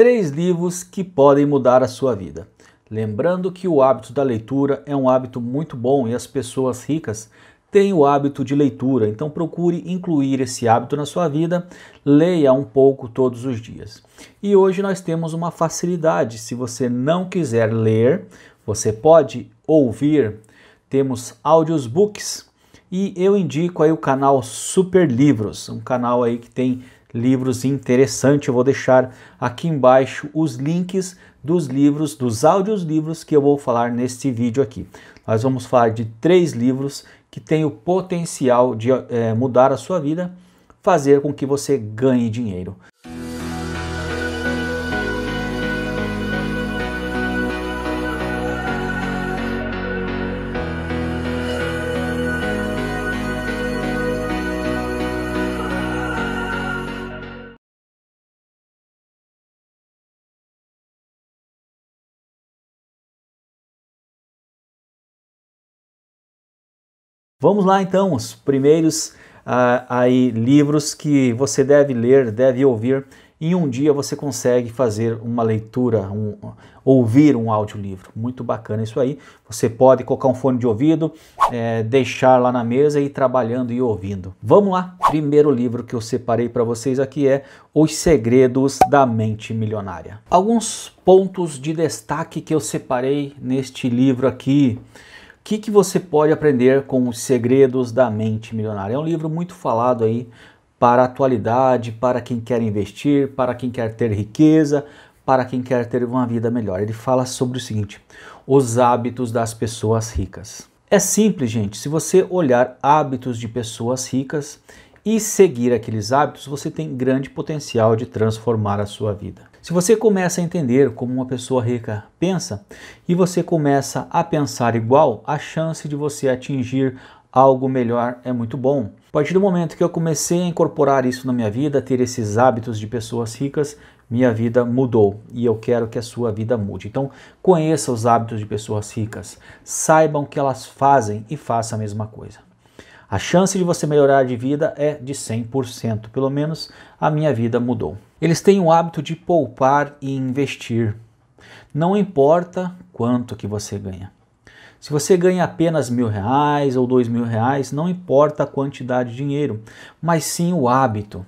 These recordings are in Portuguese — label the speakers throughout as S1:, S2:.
S1: três livros que podem mudar a sua vida. Lembrando que o hábito da leitura é um hábito muito bom e as pessoas ricas têm o hábito de leitura, então procure incluir esse hábito na sua vida, leia um pouco todos os dias. E hoje nós temos uma facilidade, se você não quiser ler, você pode ouvir. Temos books e eu indico aí o canal Super Livros, um canal aí que tem livros interessantes, Eu vou deixar aqui embaixo os links dos livros, dos áudios livros que eu vou falar neste vídeo aqui. Nós vamos falar de três livros que têm o potencial de é, mudar a sua vida, fazer com que você ganhe dinheiro. Vamos lá então, os primeiros ah, aí livros que você deve ler, deve ouvir. Em um dia você consegue fazer uma leitura, um, ouvir um audiolivro. Muito bacana isso aí. Você pode colocar um fone de ouvido, é, deixar lá na mesa e ir trabalhando e ouvindo. Vamos lá. Primeiro livro que eu separei para vocês aqui é Os Segredos da Mente Milionária. Alguns pontos de destaque que eu separei neste livro aqui que, que você pode aprender com os segredos da mente milionária? É um livro muito falado aí para a atualidade, para quem quer investir, para quem quer ter riqueza, para quem quer ter uma vida melhor. Ele fala sobre o seguinte: os hábitos das pessoas ricas. É simples, gente. Se você olhar hábitos de pessoas ricas e seguir aqueles hábitos, você tem grande potencial de transformar a sua vida. Se você começa a entender como uma pessoa rica pensa e você começa a pensar igual, a chance de você atingir algo melhor é muito bom. A partir do momento que eu comecei a incorporar isso na minha vida, ter esses hábitos de pessoas ricas, minha vida mudou e eu quero que a sua vida mude. Então, conheça os hábitos de pessoas ricas, saibam o que elas fazem e faça a mesma coisa. A chance de você melhorar de vida é de 100%, pelo menos a minha vida mudou. Eles têm o hábito de poupar e investir. Não importa quanto que você ganha. Se você ganha apenas mil reais ou dois mil reais, não importa a quantidade de dinheiro, mas sim o hábito.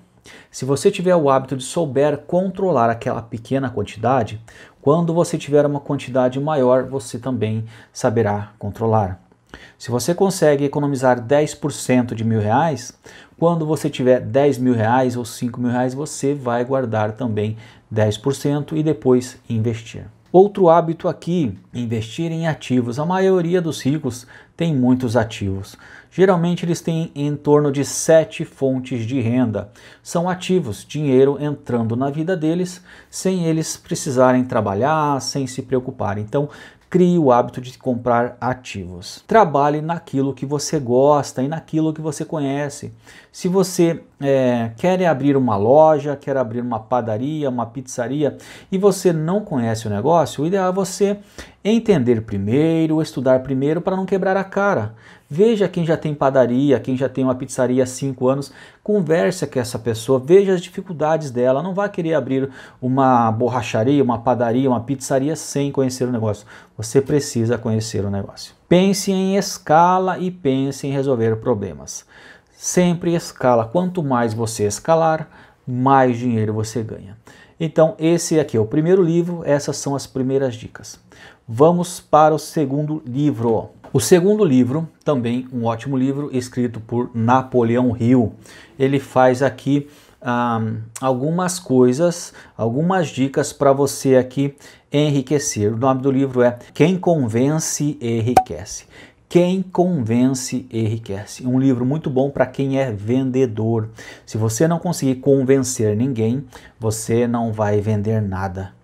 S1: Se você tiver o hábito de souber controlar aquela pequena quantidade, quando você tiver uma quantidade maior, você também saberá controlar. Se você consegue economizar 10% de mil reais, quando você tiver 10 mil reais ou 5 mil reais, você vai guardar também 10% e depois investir. Outro hábito aqui, investir em ativos. A maioria dos ricos tem muitos ativos. Geralmente eles têm em torno de sete fontes de renda. São ativos, dinheiro entrando na vida deles sem eles precisarem trabalhar, sem se preocupar. Então, Crie o hábito de comprar ativos. Trabalhe naquilo que você gosta e naquilo que você conhece. Se você é, quer abrir uma loja, quer abrir uma padaria, uma pizzaria e você não conhece o negócio, o ideal é você Entender primeiro, estudar primeiro para não quebrar a cara. Veja quem já tem padaria, quem já tem uma pizzaria há cinco anos, Converse com essa pessoa, veja as dificuldades dela. Não vá querer abrir uma borracharia, uma padaria, uma pizzaria sem conhecer o negócio. Você precisa conhecer o negócio. Pense em escala e pense em resolver problemas. Sempre escala. Quanto mais você escalar, mais dinheiro você ganha. Então, esse aqui é o primeiro livro, essas são as primeiras dicas. Vamos para o segundo livro. O segundo livro, também um ótimo livro, escrito por Napoleão Hill. Ele faz aqui um, algumas coisas, algumas dicas para você aqui enriquecer. O nome do livro é Quem Convence Enriquece. Quem Convence Enriquece. Um livro muito bom para quem é vendedor. Se você não conseguir convencer ninguém, você não vai vender nada.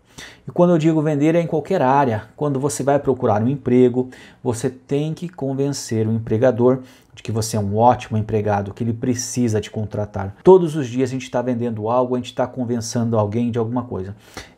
S1: E quando eu digo vender é em qualquer área. Quando você vai procurar um emprego, você tem que convencer o empregador de que você é um ótimo empregado, que ele precisa te contratar. Todos os dias a gente está vendendo algo, a gente está convencendo alguém de alguma coisa.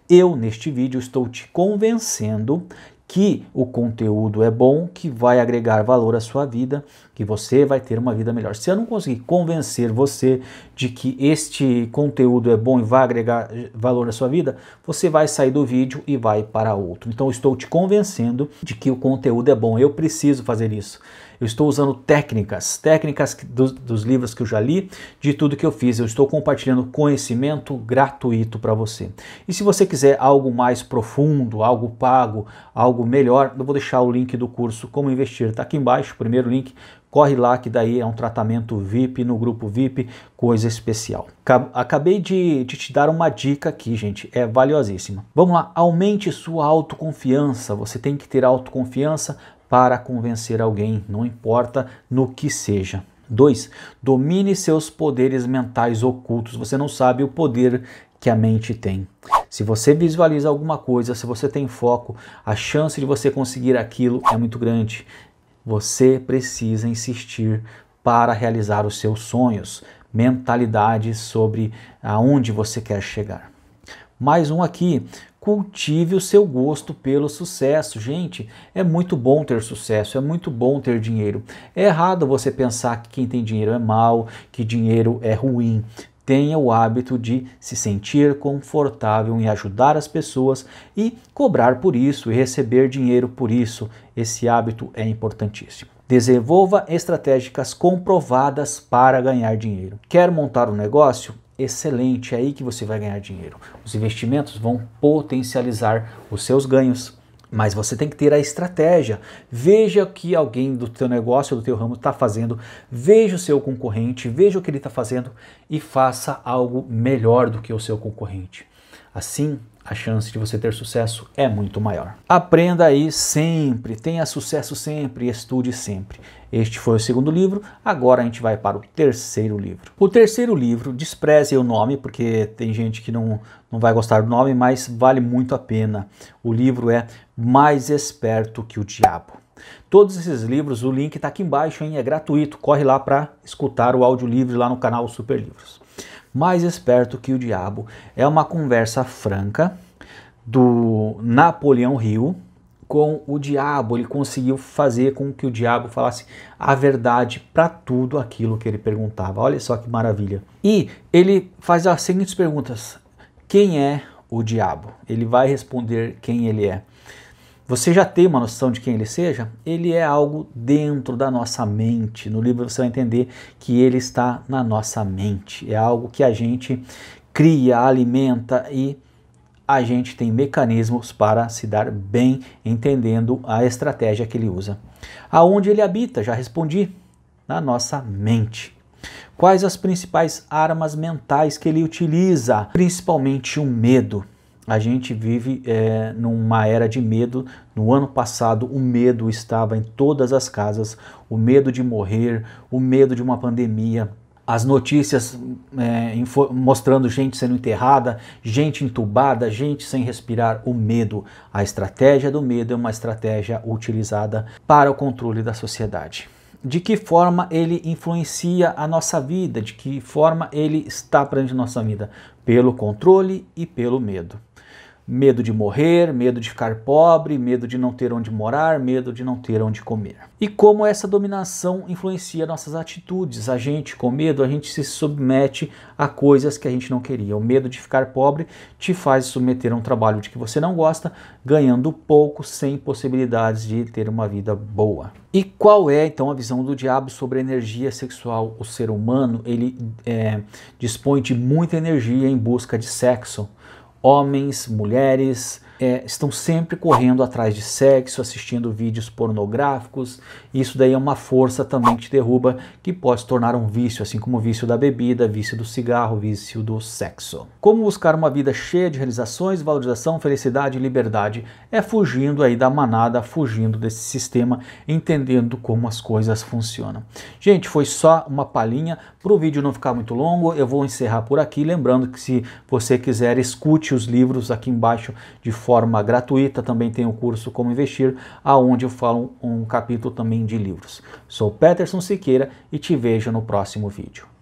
S1: Eu, neste vídeo, estou te convencendo que o conteúdo é bom, que vai agregar valor à sua vida, que você vai ter uma vida melhor. Se eu não conseguir convencer você de que este conteúdo é bom e vai agregar eh, valor à sua vida, você vai sair do vídeo e vai para outro. Então estou te convencendo de que o conteúdo é bom. Eu preciso fazer isso. Eu estou usando técnicas, técnicas dos livros que eu já li, de tudo que eu fiz. Eu estou compartilhando conhecimento gratuito para você. E se você quiser algo mais profundo, algo pago, algo melhor, eu vou deixar o link do curso Como Investir. Está aqui embaixo, primeiro link. Corre lá que daí é um tratamento VIP no grupo VIP, coisa especial. Acabei de, de, te dar uma dica aqui, gente, é valiosíssima. Vamos lá, aumente sua autoconfiança. Você tem que ter autoconfiança para convencer alguém, não importa no que seja. 2. Domine seus poderes mentais ocultos. Você não sabe o poder que a mente tem. Se você visualiza alguma coisa, se você tem foco, a chance de você conseguir aquilo é muito grande. Você precisa insistir para realizar os seus sonhos. Mentalidade sobre aonde você quer chegar. Mais um aqui, cultive o seu gosto pelo sucesso. Gente, é muito bom ter sucesso, é muito bom ter dinheiro. É errado você pensar que quem tem dinheiro é mal, que dinheiro é ruim. Tenha o hábito de se sentir confortável em ajudar as pessoas e cobrar por isso e receber dinheiro por isso. Esse hábito é importantíssimo. Desenvolva estratégias comprovadas para ganhar dinheiro. Quer montar um negócio? excelente, é aí que você vai ganhar dinheiro. Os investimentos vão potencializar os seus ganhos, mas você tem que ter a estratégia. Veja o que alguém do teu negócio, do teu ramo está fazendo, veja o seu concorrente, veja o que ele está fazendo e faça algo melhor do que o seu concorrente. Assim, a chance de você ter sucesso é muito maior. Aprenda aí sempre, tenha sucesso sempre, estude sempre. Este foi o segundo livro, agora a gente vai para o terceiro livro. O terceiro livro, despreze o nome, porque tem gente que não, não vai gostar do nome, mas vale muito a pena. O livro é Mais Esperto que o Diabo. Todos esses livros, o link está aqui embaixo, hein? é gratuito. Corre lá para escutar o áudio livre lá no canal Super Livros mais esperto que o diabo. É uma conversa franca do Napoleão Hill com o diabo. Ele conseguiu fazer com que o diabo falasse a verdade para tudo aquilo que ele perguntava. Olha só que maravilha. E ele faz as seguintes perguntas: Quem é o diabo? Ele vai responder quem ele é você já tem uma noção de quem ele seja, ele é algo dentro da nossa mente. No livro você vai entender que ele está na nossa mente. É algo que a gente cria, alimenta e a gente tem mecanismos para se dar bem entendendo a estratégia que ele usa. Aonde ele habita? Já respondi. Na nossa mente. Quais as principais armas mentais que ele utiliza? Principalmente o medo a gente vive é, numa era de medo. No ano passado, o medo estava em todas as casas: o medo de morrer, o medo de uma pandemia. As notícias é, mostrando gente sendo enterrada, gente entubada, gente sem respirar, o medo. A estratégia do medo é uma estratégia utilizada para o controle da sociedade de que forma ele influencia a nossa vida, de que forma ele está presente a nossa vida, pelo controle e pelo medo. Medo de morrer, medo de ficar pobre, medo de não ter onde morar, medo de não ter onde comer. E como essa dominação influencia nossas atitudes. A gente, com medo, a gente se submete a coisas que a gente não queria. O medo de ficar pobre te faz submeter a um trabalho de que você não gosta, ganhando pouco, sem possibilidades de ter uma vida boa. E qual é então a visão do diabo sobre a energia sexual? O ser humano ele é, dispõe de muita energia em busca de sexo homens, mulheres, é, estão sempre correndo atrás de sexo, assistindo vídeos pornográficos. Isso daí é uma força também que te derruba, que pode se tornar um vício, assim como o vício da bebida, vício do cigarro, vício do sexo. Como buscar uma vida cheia de realizações, valorização, felicidade e liberdade? É fugindo aí da manada, fugindo desse sistema, entendendo como as coisas funcionam. Gente, foi só uma palhinha para o vídeo não ficar muito longo. Eu vou encerrar por aqui, lembrando que se você quiser, escute os livros aqui embaixo de forma forma gratuita. Também tem o curso Como Investir, aonde eu falo um capítulo também de livros. Sou Peterson Siqueira e te vejo no próximo vídeo.